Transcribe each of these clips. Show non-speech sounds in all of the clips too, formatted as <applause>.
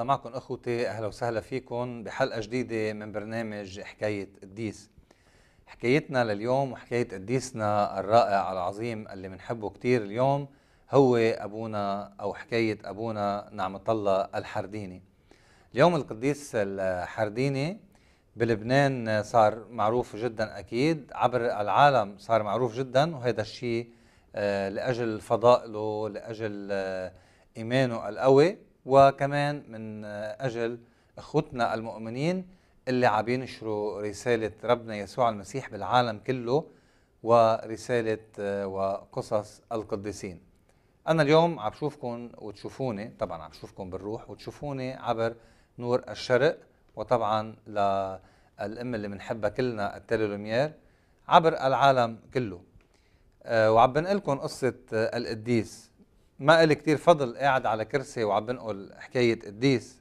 الله معكم اخوتي اهلا وسهلا فيكم بحلقه جديده من برنامج حكايه قديس حكايتنا لليوم وحكايه قديسنا الرائع العظيم اللي بنحبه كثير اليوم هو ابونا او حكايه ابونا نعمه الله الحرديني اليوم القديس الحرديني بلبنان صار معروف جدا اكيد عبر العالم صار معروف جدا وهذا الشيء آه، لاجل فضائله لاجل آه، ايمانه القوي وكمان من أجل أخوتنا المؤمنين اللي عم ينشروا رسالة ربنا يسوع المسيح بالعالم كله ورسالة آه، وقصص القديسين أنا اليوم عم بشوفكم وتشوفوني طبعا عم بشوفكم بالروح وتشوفوني عبر نور الشرق وطبعا للأم اللي بنحبها كلنا التليلومير عبر العالم كله آه، وعم بنقلكم قصة آه، القديس ما إلي كتير فضل قاعد على كرسي وعم بنقل حكاية قديس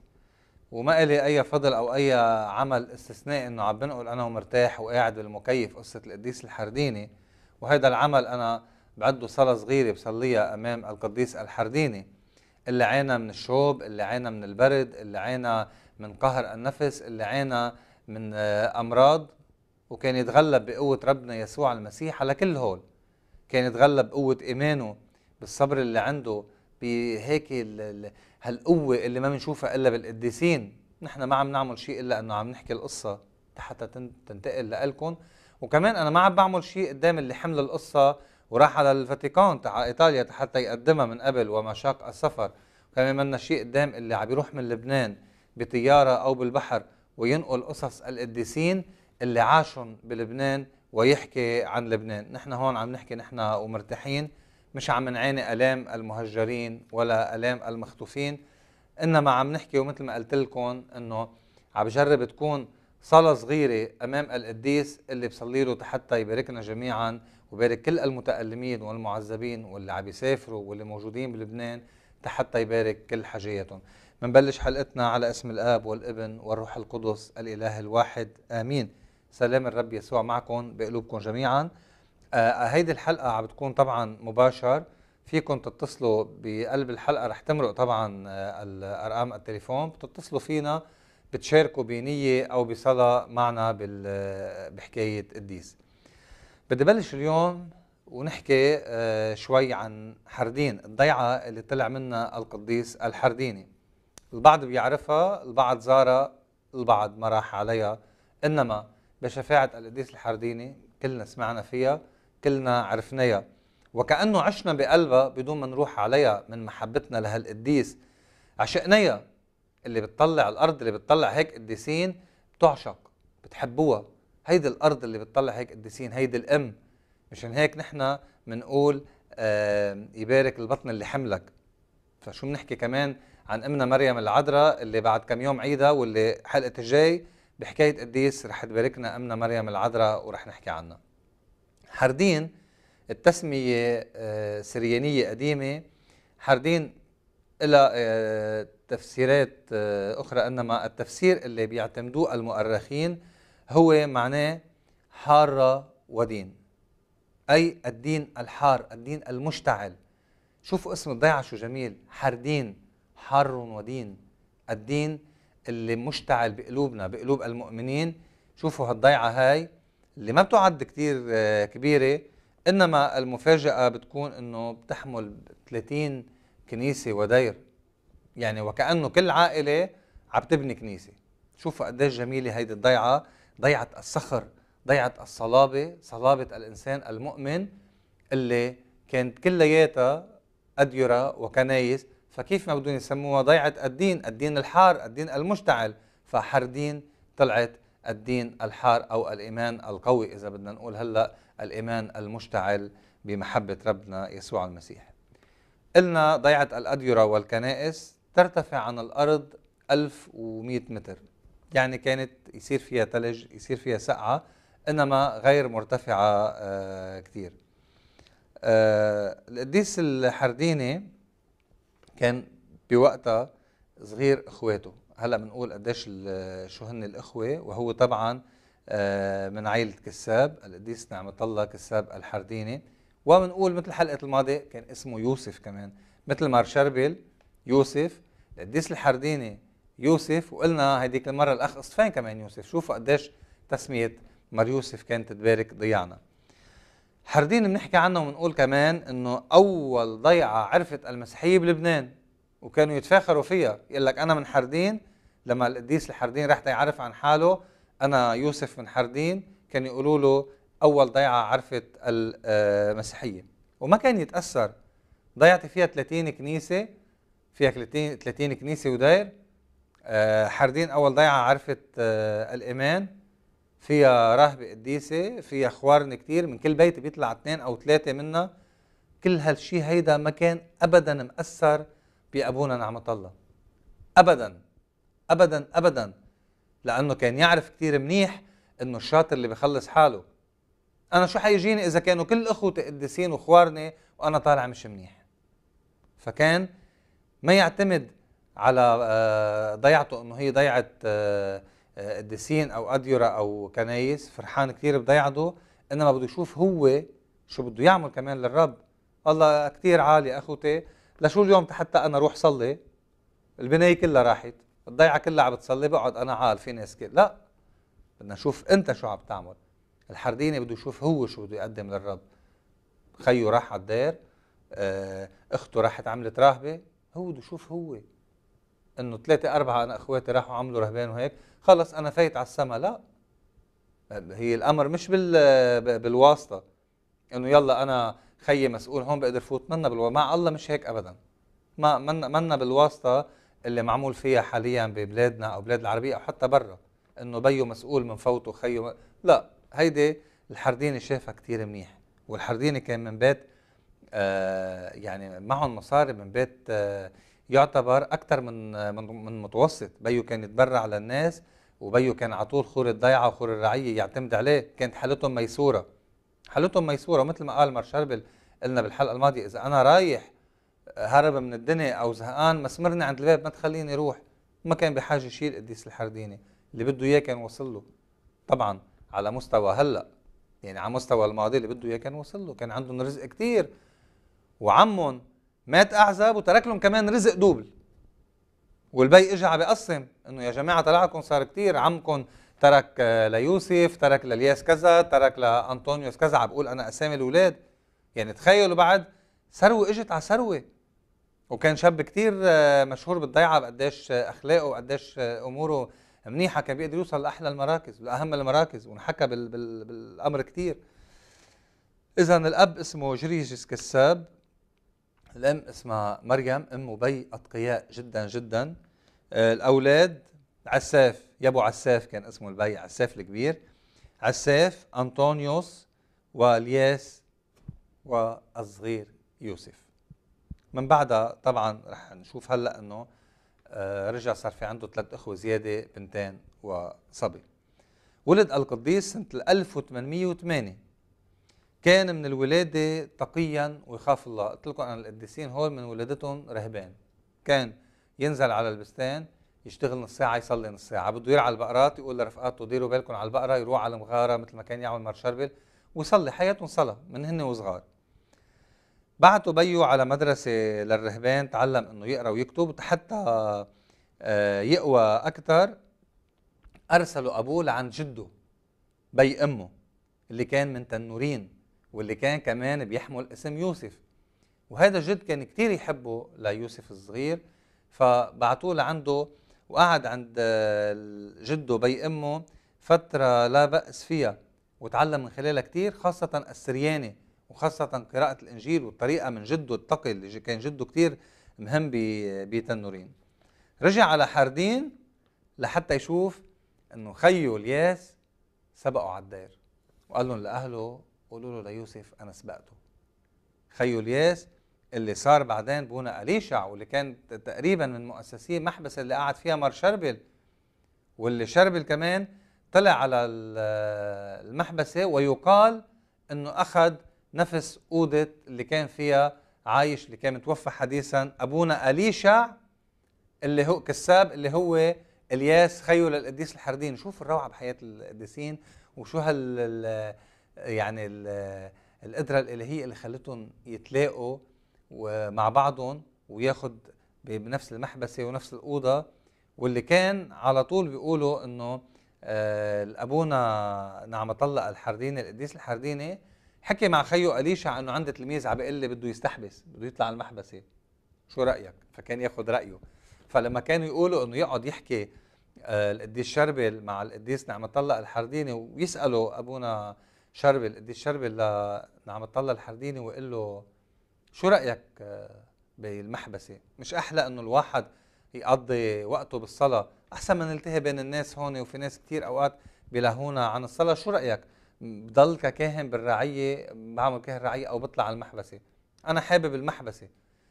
وما إلي أي فضل أو أي عمل استثنائي إنه عم بنقل أنا ومرتاح وقاعد بالمكيف قصة القديس الحرديني وهذا العمل أنا بعده صلاة صغيرة بصليها أمام القديس الحرديني اللي عانى من الشوب اللي عانى من البرد اللي عانى من قهر النفس اللي عانى من آه، أمراض وكان يتغلب بقوة ربنا يسوع المسيح على كل هول كان يتغلب بقوة إيمانه بالصبر اللي عنده بهيك هالقوة اللي ما بنشوفها إلا بالقديسين نحن ما عم نعمل شيء إلا أنه عم نحكي القصة حتى تنتقل لألكم وكمان أنا ما عم بعمل شيء قدام اللي حمل القصة وراح على الفاتيكان على إيطاليا حتى يقدمها من قبل ومشاق السفر كمان منا شيء قدام اللي عم يروح من لبنان بطيارة أو بالبحر وينقل قصص القديسين اللي عاشوا بلبنان ويحكي عن لبنان نحن هون عم نحكي نحن ومرتاحين مش عم نعاني الام المهجرين ولا الام المخطوفين انما عم نحكي ومثل ما قلت لكم انه عم بجرب تكون صلاه صغيره امام القديس اللي بصلي له حتى يباركنا جميعا وبارك كل المتألمين والمعذبين واللي عم يسافروا واللي موجودين بلبنان حتى يبارك كل حاجياتهم منبلش حلقتنا على اسم الآب والابن والروح القدس الإله الواحد آمين سلام الرب يسوع معكم بقلوبكم جميعاً آه هيدي الحلقه عم بتكون طبعا مباشر فيكم تتصلوا بقلب الحلقه رح تمرق طبعا آه، الارقام التليفون بتتصلوا فينا بتشاركوا بنيه او بصلاه معنا آه، بحكايه قديس بدي بلش اليوم ونحكي آه، شوي عن حردين الضيعه اللي طلع منها القديس الحرديني البعض بيعرفها البعض زارها البعض ما راح عليها انما بشفاعه القديس الحرديني كلنا سمعنا فيها كلنا عرفناها وكأنه عشنا بقلبها بدون ما نروح عليها من محبتنا لهالقديس عشقناها اللي بتطلع الأرض اللي بتطلع هيك قديسين بتعشق بتحبوها هيدي الأرض اللي بتطلع هيك قديسين هيدي الأم مشان هيك نحن بنقول آه يبارك البطن اللي حملك فشو بنحكي كمان عن امنا مريم العذراء اللي بعد كم يوم عيدها واللي حلقه الجاي بحكايه قديس رح تباركنا امنا مريم العذراء ورح نحكي عنها حردين التسمية آه، سريانية قديمة حردين إلى آه، تفسيرات آه، أخرى إنما التفسير اللي بيعتمدوه المؤرخين هو معناه حارة ودين أي الدين الحار الدين المشتعل شوفوا اسم الضيعة شو جميل حردين حار ودين الدين اللي مشتعل بقلوبنا بقلوب المؤمنين شوفوا هالضيعة هاي اللي ما بتعد كتير آه، كبيرة إنما المفاجأة بتكون إنه بتحمل 30 كنيسة ودير يعني وكأنه كل عائلة عم تبني كنيسة شوفوا قديش جميلة هيدي الضيعة ضيعة الصخر ضيعة الصلابة صلابة الإنسان المؤمن اللي كانت كلياتها أديرة وكنايس فكيف ما بدهم يسموها ضيعة الدين الدين الحار الدين المشتعل فحردين طلعت الدين الحار أو الإيمان القوي إذا بدنا نقول هلأ الإيمان المشتعل بمحبة ربنا يسوع المسيح قلنا ضيعة الأديرة والكنائس ترتفع عن الأرض 1100 متر يعني كانت يصير فيها ثلج يصير فيها سقعة إنما غير مرتفعة آه كثير آه القديس الحرديني كان بوقتها صغير اخواته هلا بنقول قديش شو هن الاخوه وهو طبعا آه، من عائله كساب القديس نعمة الله كساب الحرديني وبنقول مثل حلقة الماضي كان اسمه يوسف كمان مثل مار شربل يوسف القديس الحرديني يوسف وقلنا هديك المره الاخ أصفين كمان يوسف شوفوا قديش تسميه مار يوسف كانت تبارك ضيعنا حردين بنحكي عنه وبنقول كمان انه اول ضيعه عرفت المسيحيه بلبنان وكانوا يتفاخروا فيها يقول لك انا من حردين لما القديس الحردين راح يعرف عن حاله انا يوسف من حردين كان يقولوا له اول ضيعه عرفت المسيحيه آه، وما كان يتاثر ضيعتي فيها 30 كنيسه فيها 30 30 كنيسه وداير آه، حردين اول ضيعه عرفت آه، الايمان فيها راهبه قديسه فيها خوارن كثير من كل بيت بيطلع اثنين او ثلاثه منها كل هالشيء هيدا ما كان ابدا مأثر بأبونا نعمة الله أبدا أبدا أبدا لأنه كان يعرف كثير منيح أنه الشاطر اللي بخلص حاله أنا شو حيجيني إذا كانوا كل إخوتي قديسين وخوارني وأنا طالع مش منيح فكان ما يعتمد على آه، ضيعته أنه هي ضيعة آه، آه، قديسين أو أديرة أو كنايس فرحان كثير بضيعته إنما بده يشوف هو شو بده يعمل كمان للرب الله كثير عالي أخوتي لشو اليوم حتى انا اروح صلي البنايه كلها راحت الضيعه كلها عم بتصلي بقعد انا عال في ناس كده لا بدنا نشوف انت شو عم تعمل الحرديني بده يشوف هو شو بده يقدم للرب خيو راح على الدير آه، اخته راحت عملت راهبه هو بده يشوف هو انه ثلاثة أربعة أنا إخواتي راحوا عملوا رهبان وهيك خلص أنا فايت على السما لا هي الأمر مش بال بالواسطة إنه يلا أنا خيي مسؤول هون بقدر فوت منا بالو... مع الله مش هيك ابدا ما منا منا بالواسطه اللي معمول فيها حاليا ببلادنا او بلاد العربيه او حتى برا انه بيو مسؤول من فوته خيو لا هيدي الحرديني شافها كثير منيح والحرديني كان من بيت آه يعني معهم مصاري من بيت آه يعتبر اكثر من آه، من من متوسط بيو كان يتبرع للناس وبيو كان على طول خور الضيعه وخور الرعيه يعتمد عليه كانت حالتهم ميسوره حالتهم ميسوره مثل ما قال مار شربل قلنا بالحلقه الماضيه اذا انا رايح آه، هرب من الدنيا او زهقان مسمرني عند الباب ما تخليني روح ما كان بحاجه يشيل قديس الحرديني اللي بده اياه كان وصل له طبعا على مستوى هلا يعني على مستوى الماضي اللي بده اياه كان وصل له كان عندهم رزق كثير وعمهم مات اعزب وترك لهم كمان رزق دوبل والبي اجى عم بقسم انه يا جماعه طلعكم صار كثير عمكم ترك آه، ليوسف ترك للياس كذا ترك لانطونيوس كذا عم بقول انا اسامي الاولاد يعني تخيلوا بعد ثروه اجت على ثروه وكان شاب كتير آه، مشهور بالضيعه بقديش آه، اخلاقه وقديش اموره منيحه كان بيقدر يوصل لاحلى المراكز لاهم المراكز ونحكى بال بال بالامر كتير اذا الاب اسمه جريجس كساب الام اسمها مريم ام وبي اتقياء جدا جدا الاولاد عساف يا ابو عساف كان اسمه البي عساف الكبير عساف انطونيوس والياس والصغير يوسف من بعدها طبعا رح نشوف هلا انه آه، رجع صار في عنده ثلاث اخوه زياده بنتين وصبي ولد القديس سنه 1808 كان من الولاده تقيا ويخاف الله قلت لكم انا القديسين هول من ولادتهم رهبان كان ينزل على البستان يشتغل نص ساعه يصلي نص ساعه بده يرعى البقرات يقول لرفقاته ديروا بالكم على البقره يروح على المغاره مثل ما كان يعمل مار شربل ويصلي حياتهم صلاه من هن وصغار بعته بيو على مدرسة للرهبان تعلم انه يقرأ ويكتب حتى آه، يقوى أكثر أرسلوا أبوه لعند جده بي أمه اللي كان من تنورين واللي كان كمان بيحمل اسم يوسف وهذا الجد كان كتير يحبه ليوسف الصغير فبعتوه لعنده وقعد عند آه، جده بي امه فتره لا باس فيها وتعلم من خلالها كثير خاصه السرياني وخاصه قراءه الانجيل والطريقه من جده التقي اللي كان جده كثير مهم بتنورين رجع على حردين لحتى يشوف انه خيه الياس سبقه على الدير وقال لهم لاهله قولوا له ليوسف انا سبقته خيه الياس اللي صار بعدين بونا أليشع واللي كان تقريبا من مؤسسي محبس اللي قعد فيها مار شربل واللي شربل كمان طلع على المحبسة ويقال انه اخذ نفس أوضة اللي كان فيها عايش اللي كان متوفى حديثا أبونا أليشع اللي هو كساب اللي هو الياس خيو للقديس الحردين شوف الروعة بحياة القديسين وشو هال يعني القدرة الإلهية اللي خلتهم يتلاقوا ومع بعضهم وياخد بنفس المحبسه ونفس الاوضه واللي كان على طول بيقولوا انه آه ابونا نعمة الله الحرديني القديس الحرديني حكي مع خيو أليشا انه عنده تلميذ عم بيقول لي بده يستحبس بده يطلع على المحبسه شو رايك فكان ياخذ رايه فلما كانوا يقولوا انه يقعد يحكي آه القديس شربل مع القديس نعم الله الحرديني ويسالوا ابونا شربل القديس شربل لنعم الله الحرديني ويقول له شو رأيك آه، بالمحبسة؟ مش أحلى إنه الواحد يقضي وقته بالصلاة أحسن ما نلتهي بين الناس هون وفي ناس كتير أوقات بلهونا عن الصلاة شو رأيك؟ بضل ككاهن بالرعية بعمل كاهن رعية أو بطلع على المحبسة أنا حابب المحبسة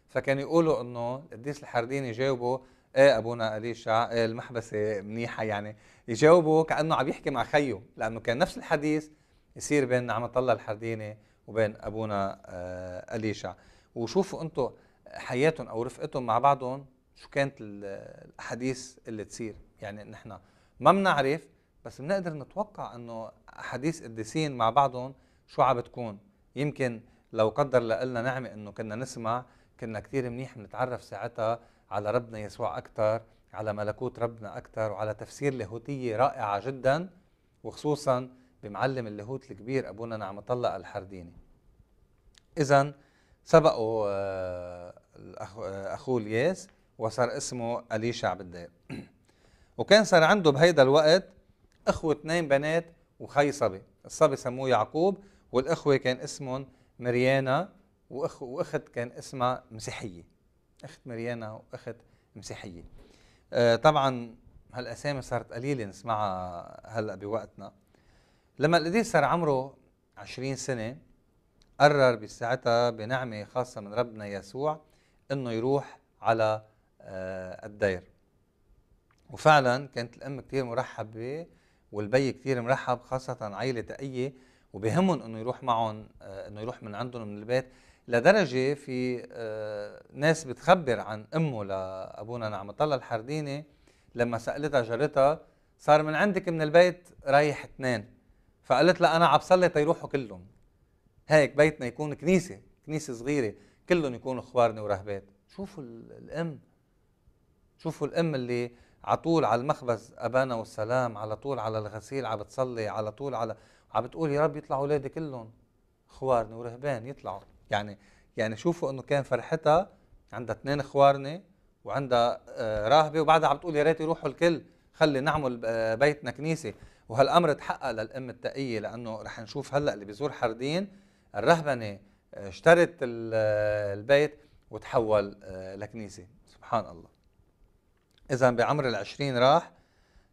فكانوا يقولوا إنه القديس الحرديني جاوبه ايه ابونا اليشا إيه المحبسه منيحه يعني يجاوبه كانه عم يحكي مع خيه لانه كان نفس الحديث يصير بين عم الله الحرديني وبين ابونا آه وشوفوا انتم حياتهم او رفقتهم مع بعضهم شو كانت الاحاديث اللي تصير يعني نحن ما بنعرف بس بنقدر نتوقع انه احاديث قديسين مع بعضهم شو عم بتكون يمكن لو قدر لنا نعمه انه كنا نسمع كنا كثير منيح بنتعرف ساعتها على ربنا يسوع اكثر على ملكوت ربنا اكثر وعلى تفسير لاهوتيه رائعه جدا وخصوصا بمعلم اللاهوت الكبير ابونا نعمة الله الحرديني اذا سبقوا آه، آه، اخوه الياس وصار اسمه اليشع بالدار <clears throat> وكان صار عنده بهيدا الوقت اخوه اثنين بنات وخي صبي الصبي سموه يعقوب والاخوه كان اسمهم مريانا وأخ واخت كان اسمها مسيحيه اخت مريانا واخت مسيحيه آه طبعا هالاسامي صارت قليله نسمعها هلا بوقتنا لما القديس صار عمره 20 سنه قرر بساعتها بنعمة خاصة من ربنا يسوع انه يروح على آه، الدير وفعلا كانت الام كثير مرحبة والبي كثير مرحب خاصة عائلة تقية وبهمهم انه يروح معهم آه، انه يروح من عندهم من البيت لدرجة في آه، ناس بتخبر عن امه لابونا نعمة الله الحرديني لما سألتها جارتها صار من عندك من البيت رايح اثنين فقالت لها انا عبصلي تيروحوا كلهم هيك بيتنا يكون كنيسه كنيسه صغيره كلهم يكونوا اخوارنا ورهبات شوفوا الام شوفوا الام اللي على طول على المخبز ابانا والسلام على طول على الغسيل عم بتصلي على طول على عم بتقول يا رب يطلعوا اولادي كلهم خوارنا ورهبان يطلعوا يعني يعني شوفوا انه كان فرحتها عندها اثنين خوارنه وعندها آه، راهبه وبعدها عم بتقول يا ريت يروحوا الكل خلي نعمل آه، بيتنا كنيسه وهالامر تحقق للام التقيه لانه رح نشوف هلا اللي بيزور حردين الرهبنه آه، اشترت آه، البيت وتحول آه، لكنيسه سبحان الله اذا بعمر العشرين راح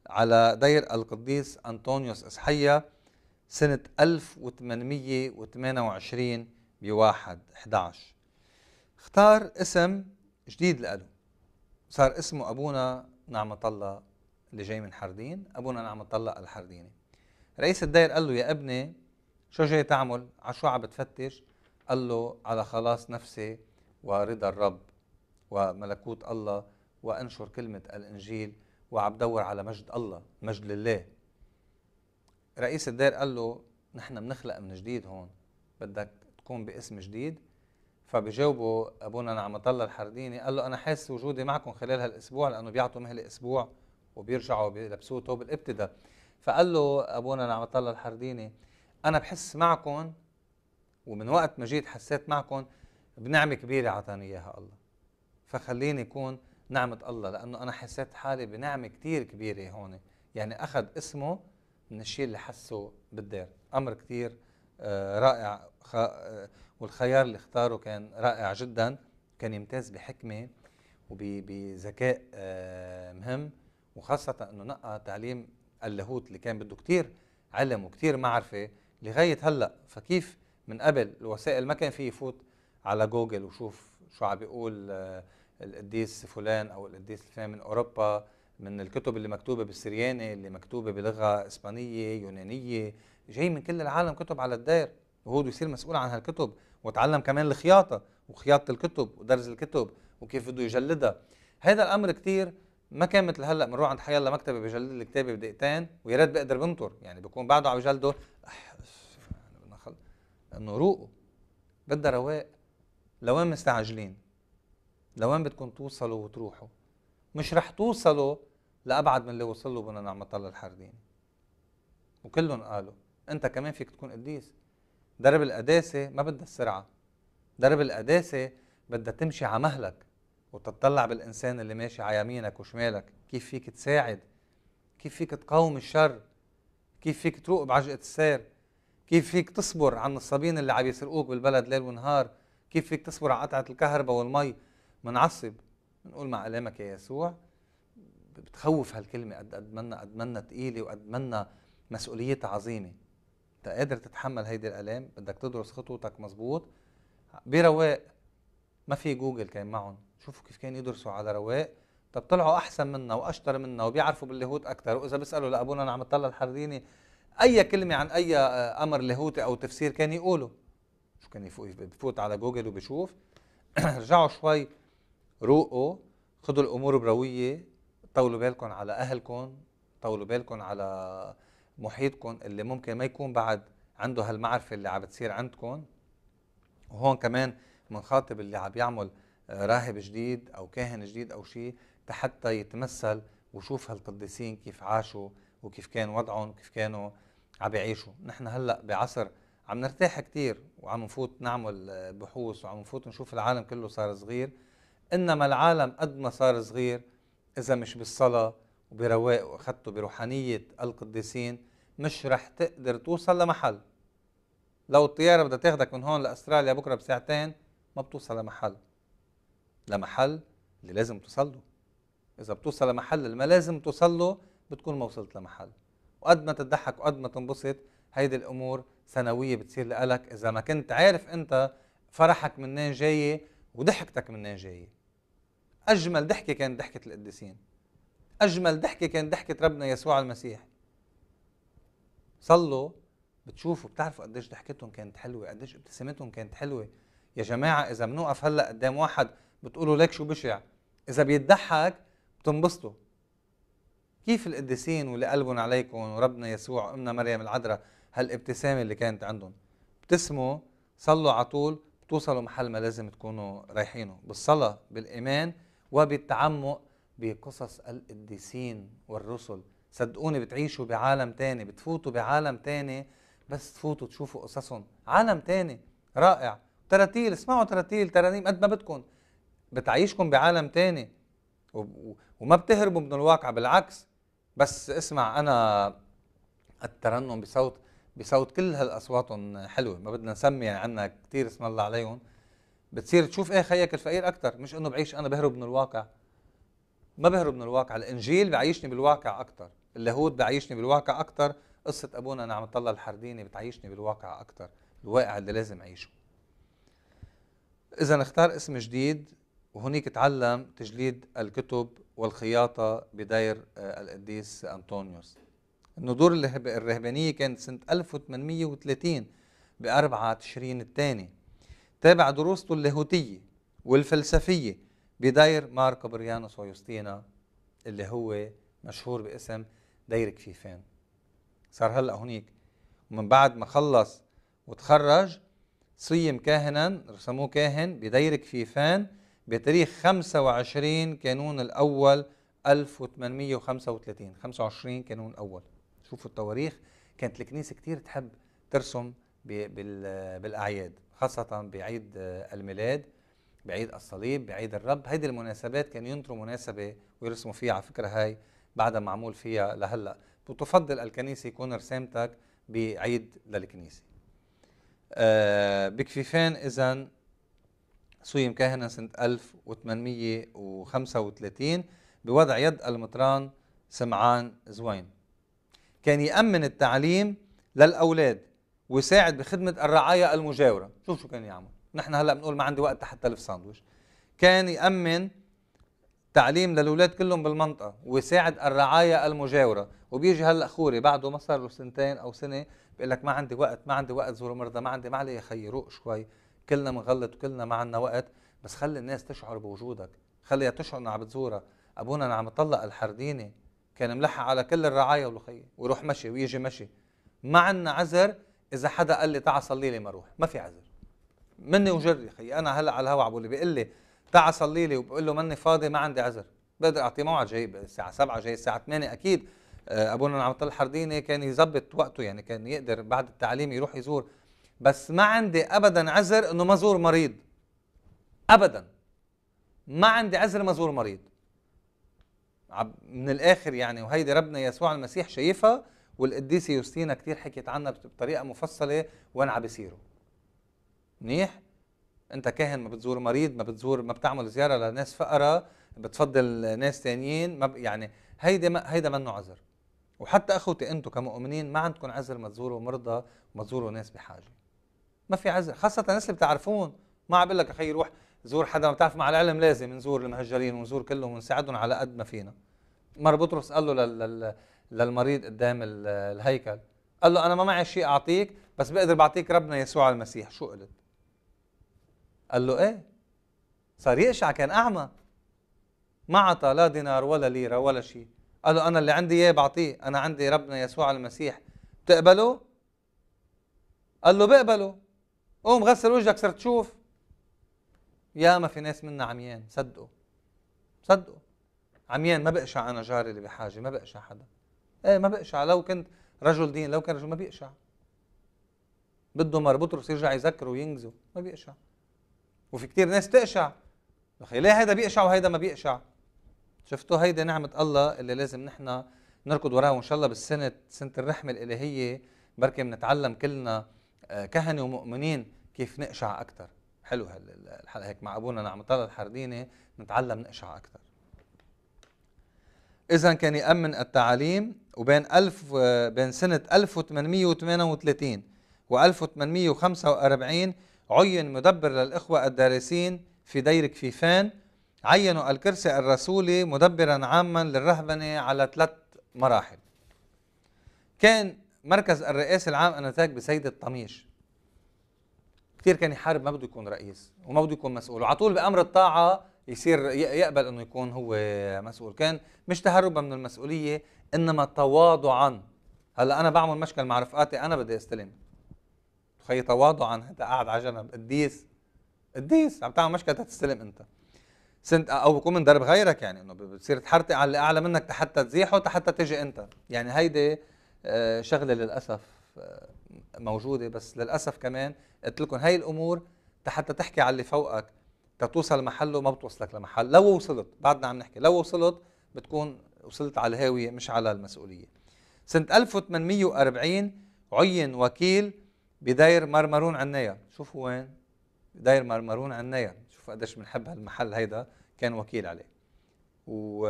على دير القديس أنطونيوس إسحية سنة 1828 بواحد 11 اختار اسم جديد لإله صار اسمه أبونا نعمة الله اللي جاي من حردين أبونا نعمة الله الحرديني رئيس الدير قال له يا ابني شو جاي تعمل على شو عم بتفتش قال له على خلاص نفسي ورضا الرب وملكوت الله وانشر كلمه الانجيل وعم بدور على مجد الله مجد لله رئيس الدار قال له نحن بنخلق من جديد هون بدك تكون باسم جديد فبجاوبه ابونا نعمت الله الحرديني قال له انا حاسس وجودي معكم خلال هالاسبوع لانه بيعطوا مهله اسبوع وبيرجعوا بيلبسوه ثوب الابتداء فقال له ابونا نعمت الله الحرديني انا بحس معكم ومن وقت ما جيت حسيت معكم بنعمه كبيره عطاني اياها الله فخليني اكون نعمه الله لانه انا حسيت حالي بنعمه كثير كبيره هون يعني اخذ اسمه من الشيء اللي حسه بالدير امر كثير آه، رائع آه، والخيار اللي اختاره كان رائع جدا كان يمتاز بحكمه وبذكاء آه، مهم وخاصة أنه نقى تعليم اللاهوت اللي كان بده كتير علم وكتير معرفة لغايه هلا فكيف من قبل الوسائل ما كان في يفوت على جوجل وشوف شو عم بيقول آه، القديس فلان او القديس الفلاني من اوروبا من الكتب اللي مكتوبه بالسرياني اللي مكتوبه بلغه اسبانيه يونانيه جاي من كل العالم كتب على الدير وهو بده يصير مسؤول عن هالكتب وتعلم كمان الخياطه وخياطه الكتب ودرس الكتب وكيف بده يجلدها هذا الامر كثير ما كان مثل هلا بنروح عند حيالله مكتبه بجلد الكتابه بدقيقتين ويا ريت بقدر بنطر يعني بكون بعده عم بجلده انه روقوا بدها رواق لوين مستعجلين لوين بدكم توصلوا وتروحوا مش رح توصلوا لابعد من اللي وصلوا بنا نعمة الله الحرديني وكلهم قالوا انت كمان فيك تكون قديس درب القداسه ما بدها السرعه درب القداسه بدها تمشي على مهلك وتتطلع بالإنسان اللي ماشي على يمينك وشمالك كيف فيك تساعد كيف فيك تقاوم الشر كيف فيك تروق بعجقة السير كيف فيك تصبر عن النصابين اللي عم يسرقوك بالبلد ليل ونهار كيف فيك تصبر على قطعة الكهرباء والمي منعصب منقول مع ألامك يا يسوع بتخوف هالكلمة قد قد منا قد منا تقيلة وقد منا مسؤوليتها عظيمة أنت قادر تتحمل هيدي الآلام بدك تدرس خطوتك مزبوط برواق ما في جوجل كان معهم شوفوا كيف كان يدرسوا على رواق طب طلعوا احسن منا واشطر منا وبيعرفوا باللاهوت اكثر واذا بيسالوا لابونا عم اطلع الحرديني اي كلمه عن اي آه، امر لاهوتي او تفسير كان يقوله شو كان يفوت على جوجل وبشوف <clears throat> رجعوا شوي روقوا خذوا الامور برويه طولوا بالكم على اهلكم طولوا بالكم على محيطكم اللي ممكن ما يكون بعد عنده هالمعرفه اللي عم بتصير عندكم وهون كمان بنخاطب اللي عم يعمل راهب جديد او كاهن جديد او شيء حتى يتمثل وشوف هالقديسين كيف عاشوا وكيف كان وضعهم وكيف كانوا عم يعيشوا نحن هلا بعصر عم نرتاح كثير وعم نفوت نعمل بحوث وعم نفوت نشوف العالم كله صار صغير انما العالم قد ما صار صغير اذا مش بالصلاه وبرواق واخذته بروحانيه القديسين مش رح تقدر توصل لمحل لو الطياره بدها تاخذك من هون لاستراليا بكره بساعتين ما بتوصل لمحل لمحل اللي لازم توصل له اذا بتوصل لمحل اللي ما لازم توصل له بتكون ما وصلت لمحل وقد ما تضحك وقد ما تنبسط هيدي الامور سنويه بتصير لك اذا ما كنت عارف انت فرحك منين جايه وضحكتك منين جايه اجمل ضحكه كانت ضحكه القديسين اجمل ضحكه كانت ضحكه ربنا يسوع المسيح صلوا بتشوفوا بتعرفوا قديش ضحكتهم كانت حلوه قديش ابتسامتهم كانت حلوه يا جماعه اذا بنوقف هلا قدام واحد بتقولوا لك شو بشع اذا بيضحك بتنبسطوا كيف القديسين واللي قلبهم عليكم وربنا يسوع وامنا مريم العذراء هالابتسامه اللي كانت عندهم بتسموا صلوا على طول بتوصلوا محل ما لازم تكونوا رايحينه بالصلاه بالايمان وبالتعمق بقصص القديسين والرسل صدقوني بتعيشوا بعالم تاني بتفوتوا بعالم تاني بس تفوتوا تشوفوا قصصهم عالم تاني رائع تراتيل اسمعوا تراتيل ترانيم قد ما بدكم بتعيشكم بعالم تاني وما بتهربوا من الواقع بالعكس بس اسمع انا الترنم بصوت بصوت كل هالاصوات حلوه ما بدنا نسمي يعني عنا كثير اسم الله عليهم بتصير تشوف ايه خيك الفقير اكثر مش انه بعيش انا بهرب من الواقع ما بهرب من الواقع الانجيل بعيشني بالواقع اكثر اللاهوت بعيشني بالواقع اكثر قصه ابونا نعم الله الحرديني بتعيشني بالواقع اكثر الواقع اللي لازم اعيشه اذا نختار اسم جديد وهنيك تعلم تجليد الكتب والخياطة بدير آه، القديس أنطونيوس النضور الرهبانية كانت سنة 1830 بأربعة تشرين الثاني تابع دروسته اللاهوتية والفلسفية بدير ماركو بريانوس ويوستينا اللي هو مشهور باسم دير كفيفان صار هلا هونيك ومن بعد ما خلص وتخرج صيم كاهنا رسموه كاهن بدير كفيفان بتاريخ 25 كانون الأول 1835 25 كانون الأول شوفوا التواريخ كانت الكنيسة كتير تحب ترسم بالأعياد خاصة بعيد آه، الميلاد بعيد الصليب بعيد الرب هيدي المناسبات كانوا ينطروا مناسبة ويرسموا فيها على فكرة هاي بعدها معمول فيها لهلأ بتفضل الكنيسة يكون رسامتك بعيد للكنيسة آه بكفيفان إذا سويم كاهنة سنة 1835 بوضع يد المطران سمعان زوين كان يأمن التعليم للأولاد ويساعد بخدمة الرعاية المجاورة شوف شو كان يعمل نحن هلأ بنقول ما عندي وقت حتى ألف ساندويش كان يأمن تعليم للأولاد كلهم بالمنطقة ويساعد الرعاية المجاورة وبيجي هلأ خوري بعده ما صار له سنتين أو سنة بيقول لك ما عندي وقت ما عندي وقت زور مرضى ما عندي ما عليه يا روق شوي كلنا بنغلط وكلنا ما عندنا وقت بس خلي الناس تشعر بوجودك خليها تشعر انها عم بتزورها ابونا انا عم بطلق الحرديني كان ملحق على كل الرعايا والخي ويروح مشي ويجي مشي ما عندنا عذر اذا حدا قال لي تعال صلي لي ما اروح ما في عذر مني وجري خي انا هلا على الهوا عم بيقول لي تعال صلي لي وبقول له مني فاضي ما عندي عذر بقدر اعطيه موعد جاي الساعه 7 جاي الساعه 8 اكيد آه، ابونا عم طلع حرديني كان يظبط وقته يعني كان يقدر بعد التعليم يروح يزور بس ما عندي ابدا عذر انه ما زور مريض ابدا ما عندي عذر ما زور مريض من الاخر يعني وهيدي ربنا يسوع المسيح شايفها والقديسه يوستينا كثير حكيت عنها بطريقه مفصله وين عم بيصيروا منيح انت كاهن ما بتزور مريض ما بتزور ما بتعمل زياره لناس فقراء بتفضل ناس ثانيين ما ب... يعني هيدا ما هيدا منه عذر وحتى اخوتي انتم كمؤمنين ما عندكم عذر ما تزوروا مرضى وما تزوروا ناس بحاجه ما في عذر خاصه الناس اللي بتعرفون ما بقول لك اخي روح زور حدا ما بتعرف مع العلم لازم نزور المهجرين ونزور كلهم ونساعدهم على قد ما فينا مر بطرس قال له لل... للمريض قدام الهيكل قال له انا ما معي شيء اعطيك بس بقدر بعطيك ربنا يسوع المسيح شو قلت قال له ايه صار يقشع كان اعمى ما عطى لا دينار ولا ليره ولا شيء قال له انا اللي عندي اياه بعطيه انا عندي ربنا يسوع المسيح بتقبله قال له بقبله قوم غسل وجهك صرت تشوف ياما في ناس منا عميان صدقوا صدقوا عميان ما بقشع انا جاري اللي بحاجه ما بقشع حدا ايه ما بقشع لو كنت رجل دين لو كان رجل ما بيقشع بده بطرس يرجع يذكره وينجزه ما بيقشع وفي كتير ناس تقشع اخي ليه هيدا بيقشع وهيدا ما بيقشع شفتوا هيدا نعمة الله اللي لازم نحن نركض وراها وان شاء الله بالسنة سنة الرحمة الإلهية بركي بنتعلم كلنا كهنه ومؤمنين كيف نقشع اكثر حلو هالحلقه هيك مع ابونا نعم طلال الحرديني نتعلم نقشع اكثر اذا كان يامن التعاليم وبين ألف بين سنه 1838 و 1845 عين مدبر للاخوه الدارسين في دير كفيفان عينوا الكرسي الرسولي مدبرا عاما للرهبنه على ثلاث مراحل كان مركز الرئاسي العام انذاك بسيد الطميش كثير كان يحارب ما بده يكون رئيس وما بده يكون مسؤول وعلى طول بامر الطاعه يصير يقبل انه يكون هو مسؤول كان مش تهربا من المسؤوليه انما تواضعا هلا انا بعمل مشكل مع رفقاتي انا بدي استلم خي تواضعا انت قاعد على جنب قديس قديس عم تعمل مشكلة تستلم انت سنت او بكون من درب غيرك يعني انه بتصير تحرتق على اللي اعلى منك حتى تزيحه حتى تجي انت يعني هيدي آه، شغله للاسف آه، موجوده بس للاسف كمان قلت لكم هي الامور حتى تحكي على اللي فوقك تتوصل محله ما بتوصلك لمحل لو وصلت بعدنا عم نحكي لو وصلت بتكون وصلت على الهاويه مش على المسؤوليه سنه 1840 عين وكيل بدير مرمرون عناية شوفوا وين دير مرمرون عناية شوفوا قديش بنحب هالمحل هيدا كان وكيل عليه و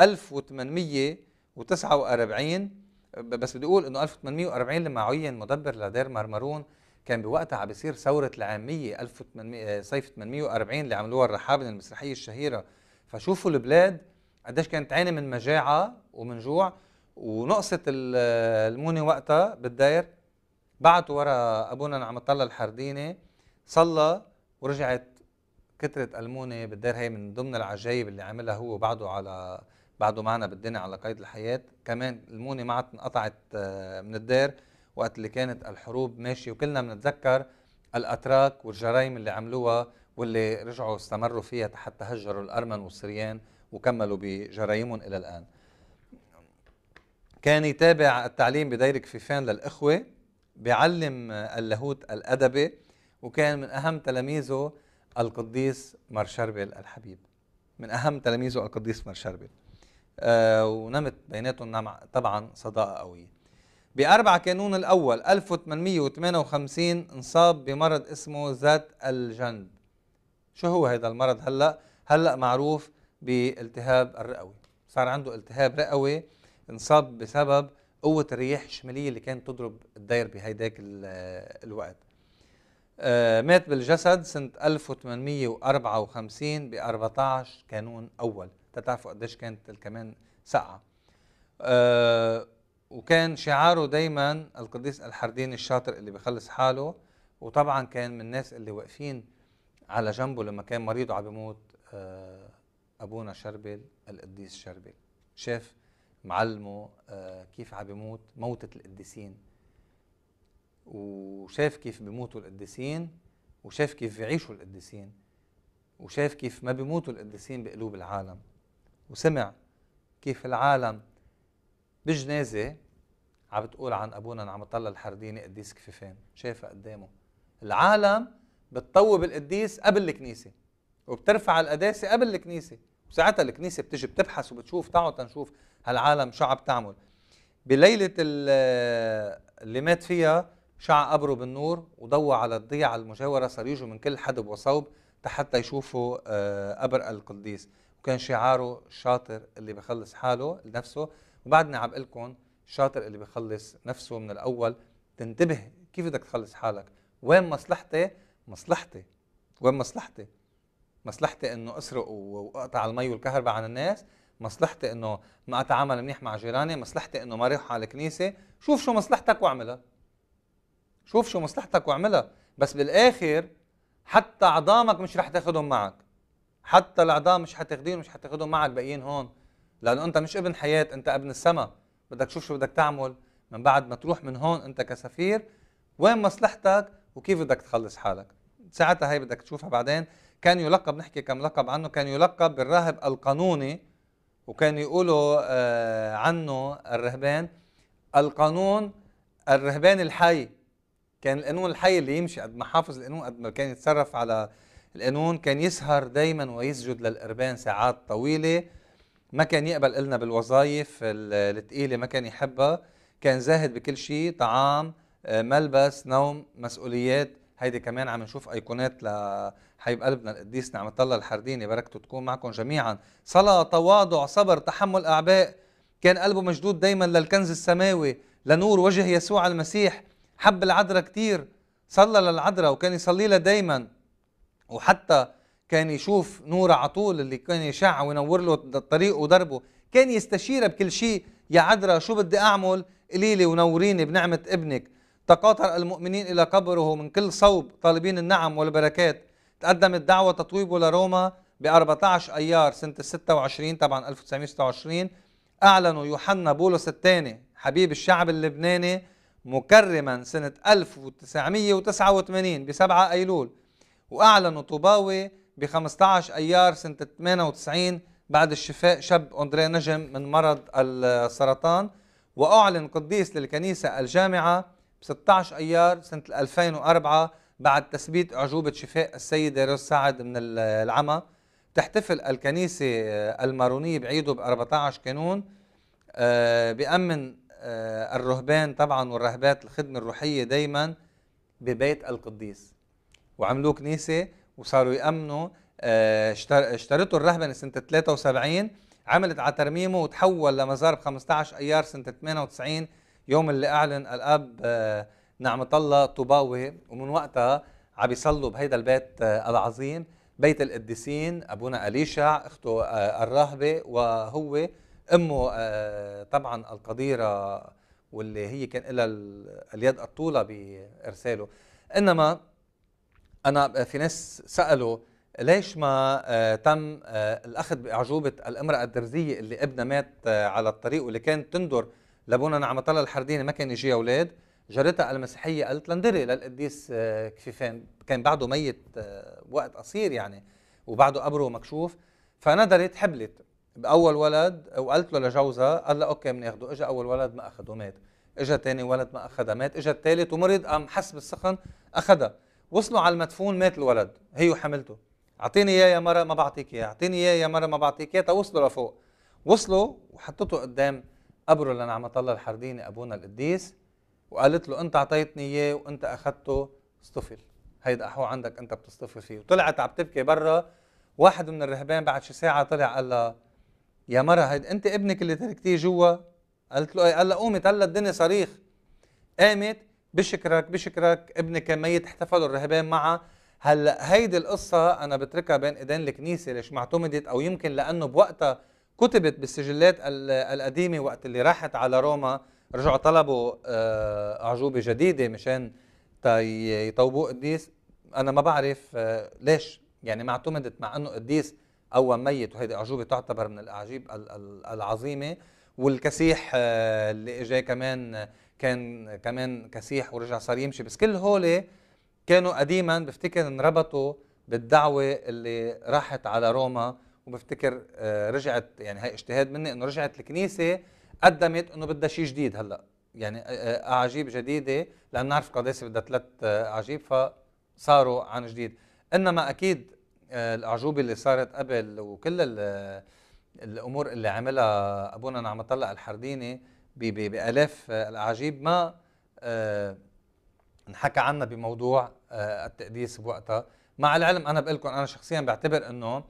1849 آه، بس بدي اقول انه 1840 لما عين مدبر لدير مرمرون كان بوقتها عم بيصير ثوره العاميه 1800 آه، صيف 840 اللي عملوها الرحابن المسرحيه الشهيره فشوفوا البلاد قديش كانت تعاني من مجاعه ومن جوع ونقصت آه، المونه وقتها بالدير بعتوا ورا ابونا عم طلع الحرديني صلى ورجعت كترة المونه بالدير هي من ضمن العجايب اللي عملها هو بعده على بعده معنا بالدنيا على قيد الحياة كمان الموني عاد انقطعت آه، من الدار وقت اللي كانت الحروب ماشية وكلنا بنتذكر الأتراك والجرايم اللي عملوها واللي رجعوا استمروا فيها حتى هجروا الأرمن والسريان وكملوا بجرايمهم إلى الآن كان يتابع التعليم بدير كفيفان للإخوة بيعلم اللاهوت الأدبي وكان من أهم تلاميذه القديس مار شربل الحبيب من أهم تلاميذه القديس مار شربل آه، ونمت بيناتهم طبعا صداقة قوية بأربعة كانون الأول 1858 انصاب بمرض اسمه ذات الجنب شو هو هذا المرض هلأ؟ هلأ معروف بالتهاب الرئوي صار عنده التهاب رئوي انصاب بسبب قوة الرياح الشمالية اللي كانت تضرب الدير بهيداك آه، الوقت آه، مات بالجسد سنة 1854 ب 14 كانون أول تعرفوا قديش كانت الكمان ساقعه أه وكان شعاره دايما القديس الحردين الشاطر اللي بيخلص حاله وطبعا كان من الناس اللي واقفين على جنبه لما كان مريض وعم بيموت أه ابونا شربل القديس شربل شاف معلمه أه كيف عم بيموت موتة القديسين وشاف كيف بيموتوا القديسين وشاف كيف بيعيشوا القديسين وشاف كيف ما بيموتوا القديسين بقلوب العالم وسمع كيف العالم بجنازة عم بتقول عن أبونا عم طلع الحرديني قديس كفيفين شايفة قدامه العالم بتطوب القديس قبل الكنيسة وبترفع القداسة قبل الكنيسة وساعتها الكنيسة بتجي بتبحث وبتشوف تعوا تنشوف هالعالم شو عم تعمل بليلة آه، اللي مات فيها شع قبره بالنور وضوى على الضيعة المجاورة صار يجوا من كل حدب وصوب حتى يشوفوا آه، قبر القديس وكان شعاره الشاطر اللي بخلص حاله لنفسه وبعدني عم لكم الشاطر اللي بخلص نفسه من الاول تنتبه كيف بدك تخلص حالك وين مصلحتي مصلحتي وين مصلحتي مصلحتي انه اسرق واقطع المي والكهرباء عن الناس مصلحتي انه ما اتعامل منيح مع جيراني مصلحتي انه ما اروح على الكنيسه شوف شو مصلحتك واعملها شوف شو مصلحتك واعملها بس بالاخر حتى عظامك مش رح تاخذهم معك حتى الاعضاء مش حتاخذيهم مش حتاخذهم معك باقيين هون لانه انت مش ابن حياه انت ابن السماء بدك تشوف شو بدك تعمل من بعد ما تروح من هون انت كسفير وين مصلحتك وكيف بدك تخلص حالك ساعتها هي بدك تشوفها بعدين كان يلقب نحكي كم لقب عنه كان يلقب بالراهب القانوني وكان يقولوا آه، عنه الرهبان القانون الرهبان الحي كان القانون الحي اللي يمشي قد ما حافظ القانون قد ما كان يتصرف على القانون كان يسهر دايما ويسجد للقربان ساعات طويلة ما كان يقبل إلنا بالوظائف الثقيلة ما كان يحبها كان زاهد بكل شيء طعام آه، ملبس نوم مسؤوليات هيدي كمان عم نشوف ايقونات لحبيب قلبنا القديس نعمة الله الحرديني بركته تكون معكم جميعا صلاة تواضع صبر تحمل أعباء كان قلبه مشدود دايما للكنز السماوي لنور وجه يسوع المسيح حب العذراء كتير صلى للعذراء وكان يصلي لها دايما وحتى كان يشوف نور عطول اللي كان يشع وينور له الطريق ودربه كان يستشيره بكل شيء يا عدرا شو بدي اعمل قليلي ونوريني بنعمه ابنك تقاطر المؤمنين الى قبره من كل صوب طالبين النعم والبركات تقدمت دعوه تطويبه لروما ب 14 ايار سنه 26 طبعا 1926 اعلنوا يوحنا بولس الثاني حبيب الشعب اللبناني مكرما سنه 1989 ب 7 ايلول وأعلنوا طوباوي ب 15 أيار سنة 98 بعد الشفاء شاب أندري نجم من مرض السرطان وأعلن قديس للكنيسة الجامعة ب 16 أيار سنة 2004 بعد تثبيت أعجوبة شفاء السيدة روز سعد من العمى تحتفل الكنيسة المارونية بعيده ب 14 كانون آه، بأمن آه، الرهبان طبعا والرهبات الخدمة الروحية دايما ببيت القديس وعملوه كنيسه وصاروا يامنوا آه، اشترته الرهبنه سنه 73 عملت على ترميمه وتحول لمزار ب 15 ايار سنه 98 يوم اللي اعلن الاب آه، نعمة الله طوباوي ومن وقتها عم يصلوا بهيدا البيت آه، العظيم بيت القديسين ابونا اليشع اخته الراهبه وهو امه طبعا القديره واللي هي كان لها اليد الطوله بارساله انما انا في ناس سالوا ليش ما آه، تم آه، الاخذ باعجوبه الامراه الدرزيه اللي ابنها مات آه، على الطريق واللي كانت تندر لابونا نعمة الله الحرديني ما كان يجي اولاد جارتها المسيحيه قالت لندري للقديس كفيفان كان بعده ميت وقت قصير يعني وبعده قبره مكشوف فندرت حبلت باول ولد وقالت له لجوزها قال لها اوكي بناخده اجى اول ولد ما اخده مات اجى ثاني ولد ما اخذها مات اجى الثالث ومرض قام حس بالسخن اخذها وصلوا على المدفون مات الولد هي وحملته اعطيني اياه يا مره ما بعطيك اياه اعطيني اياه يا مره ما بعطيك اياه توصلوا لفوق وصلوا وحطته قدام قبره لنعمة الله الحرديني ابونا القديس وقالت له انت اعطيتني اياه وانت اخذته اصطفل هيدا هو عندك انت بتصطفل فيه وطلعت عم تبكي برا واحد من الرهبان بعد شي ساعه طلع قال لها يا مره هيدا انت ابنك اللي تركتيه جوا قالت له ايه قال لها قومت هلا الدنيا صريخ قامت بشكرك بشكرك ابني كان ميت احتفلوا الرهبان معه هلا هيدي القصه انا بتركها بين ايدين الكنيسه ليش ما اعتمدت او يمكن لانه بوقتها كتبت بالسجلات القديمه وقت اللي راحت على روما رجعوا طلبوا آه، اعجوبه جديده مشان يطوبوا قديس انا ما بعرف آه، ليش يعني ما اعتمدت مع انه قديس اول ميت وهيدي اعجوبه تعتبر من الاعاجيب العظيمه والكسيح آه، اللي اجى كمان كان كمان كسيح ورجع صار يمشي بس كل هول كانوا قديما بفتكر انربطوا بالدعوه اللي راحت على روما وبفتكر آه، رجعت يعني هي اجتهاد مني انه رجعت الكنيسه قدمت انه بدها شيء جديد هلا يعني آه، آه، اعاجيب جديده لان نعرف القداسه بدها ثلاث اعاجيب فصاروا عن جديد انما اكيد الاعجوبه اللي صارت قبل وكل الامور اللي عملها ابونا نعمة الله الحرديني بالاف آه، الاعاجيب ما آه، انحكى عنا بموضوع آه، التقديس بوقتها مع العلم انا بقول لكم انا شخصيا بعتبر انه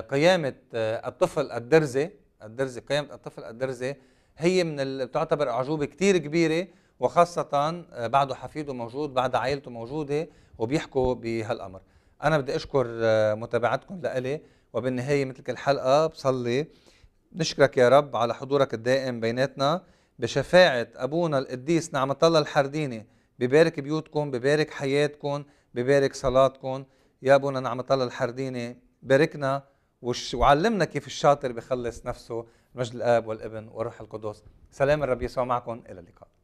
قيامه الطفل الدرزه الدرزه قيامه الطفل الدرزه هي من ال... بتعتبر اعجوبه كثير كبيره وخاصه بعده حفيده موجود بعد عائلته موجوده وبيحكوا بهالامر انا بدي اشكر متابعتكم لإلي وبالنهايه مثل كل حلقه بصلي نشكرك يا رب على حضورك الدائم بيناتنا بشفاعة أبونا القديس نعمة الله الحرديني ببارك بيوتكم ببارك حياتكم ببارك صلاتكم يا أبونا نعمة الله الحرديني باركنا وعلمنا كيف الشاطر بخلص نفسه مجد الآب والابن والروح القدس سلام الرب يسوع معكم إلى اللقاء